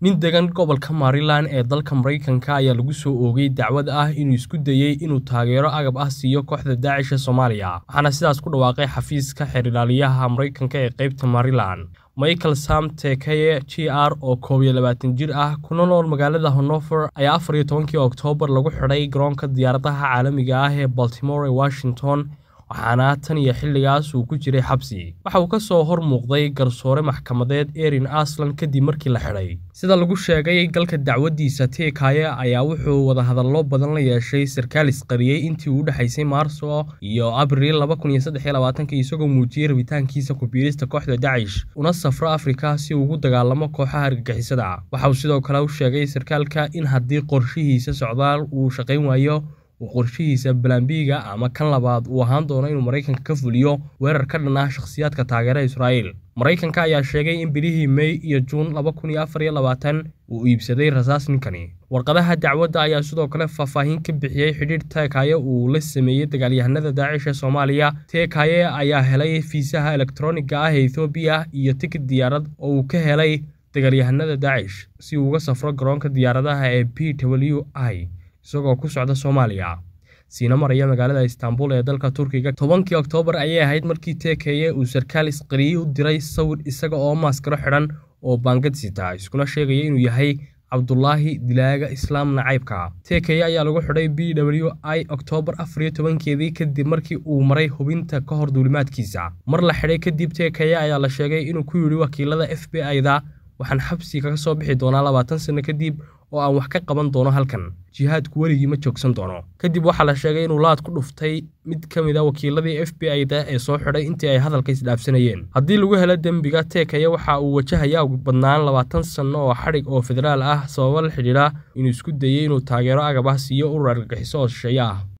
nin degan gobolka maryland ee dalka maraykanka ayaa lagu soo oogay dacwad ah inuu isku dayey inuu taageero agab ah siiyo kooxda daacisha soomaaliya waxaana sidaas ku dhawaaqay xafiiska xeerdhaaliyaha maraykanka ee qaybta maryland michael sam tekeye g r oo koob iyo labaatan jir ah kuna nool magaalada honover ayaa afar iyo tobankii oktoobar lagu xidhay garoonka diyaaradaha caalamiga ah ee baltimore ee washington waxaana tan iyo xilligaas uu ku jiray xabsi waxa uu ka soo hor muuqday garsoore maxkamadeed erin aslan kadib markii la xidhay sida lagu sheegay galka dacwaddiisa tiikaaye ayaa wuxuu wadahadallo badan la yeeshay sarkaal isqariyey intii uu udhexaysay maarso iyo abriil isagoo muujiyey rabitaankiisa ku-biirista kooxda dacish una safro afrika si uu ugu dagaalamo kooxaha argagixisada waxa uu sidoo kale u sheegay sarkaalka in haddii qorshihiisa socdaal uu shaqayn waayo uu qorshihiisa balan ama kan labaad uu ahaan doono inuu maraykanka ka fuliyo weerar ka dhan shakhsiyaadka taageera israa'iil maraykanka ayaa sheegay in bilihii mey iyo juun laba kun iyo afar iyo labaatan uu iibsaday rasaas ninkani warqadaha dacwadda ayaa sidoo kale faahfaahin ka bixiyey xidhiidh teekaye uu la sameeyey dagaalyahanada daacish ee soomaaliya teekaye ayaa helay fiisaha elektroniga ah ee ethoobiya iyo tikid diyaarad oo uu ka helay dagaalyahanada daacish si uu uga safro garoonka diyaaradaha ee b w i isagoo ku socda soomaaliya siina maraya magaalada istanbul ee dalka turkiga tobankii oktoobar ayay ahayd markii teekeye uu sarkaal isqariyi u diray sawir isaga oo maaskaro xidhan oo baangad sita iskuna sheegaya inuu yahay cabdulaahi dilaaga islaam nacaybka teekeye ayaa lagu xidhay b w i oktoobar afar iyo tobankeedii kadib markii uu maray hubinta ka hor duulimaadkiisa mar la xidhay kadib teekeye ayaa la sheegay inuu ku yidhi wakiilada f b i da waxaan xabsi kaga soo bixi doonaa labaatan sano kadib oo aan wax ka qaban doono halkan jihaadku weligii ma joogsan doono kadib waxaa la sheegay inuu laad ku dhuftay mid ka mid a ah wakiiladii f b i da ee soo xidhay intii ay hadalka isdhaafsanayeen haddii lagu helo dembiga tekaya waxa uu wajahayaa ugu badnaan labaatan sanno oo xadhig oo federaal ah sababo la xidhiidha inuu isku dayey inuu taageero agab ah siiyo urur argagixiso oo shisheeye ah